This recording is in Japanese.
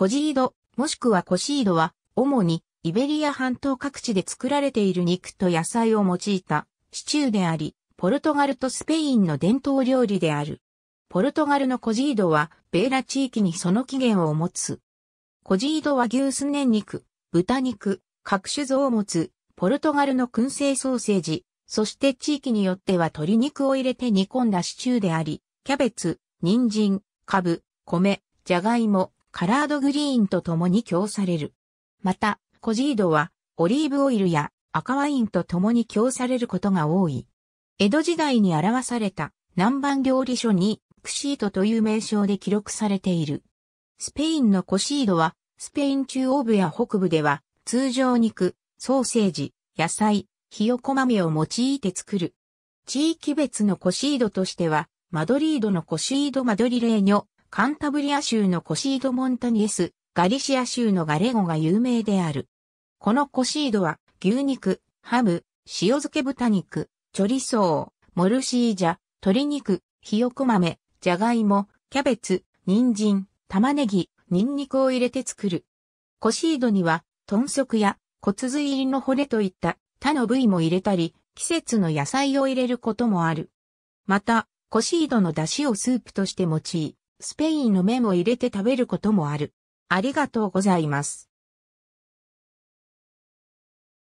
コジード、もしくはコシードは、主にイベリア半島各地で作られている肉と野菜を用いたシチューであり、ポルトガルとスペインの伝統料理である。ポルトガルのコジードは、ベーラ地域にその起源を持つ。コジードは牛すね肉、豚肉、各種像を持つ、ポルトガルの燻製ソーセージ、そして地域によっては鶏肉を入れて煮込んだシチューであり、キャベツ、人参、カブ、米、じゃがいも、カラードグリーンと共に供される。また、コジードはオリーブオイルや赤ワインと共に供されることが多い。江戸時代に表された南蛮料理書にクシートという名称で記録されている。スペインのコシードは、スペイン中央部や北部では、通常肉、ソーセージ、野菜、ひよこ豆を用いて作る。地域別のコシードとしては、マドリードのコシードマドリレーニョ、カンタブリア州のコシード・モンタニエス、ガリシア州のガレゴが有名である。このコシードは、牛肉、ハム、塩漬け豚肉、チョリソー、モルシージャ、鶏肉、ひよこ豆、じゃがいも、キャベツ、人参、玉ねぎ、ニンニクを入れて作る。コシードには、豚足や骨髄入りの骨といった他の部位も入れたり、季節の野菜を入れることもある。また、コシードの出汁をスープとして用い、スペインの目を入れて食べることもある。ありがとうございます。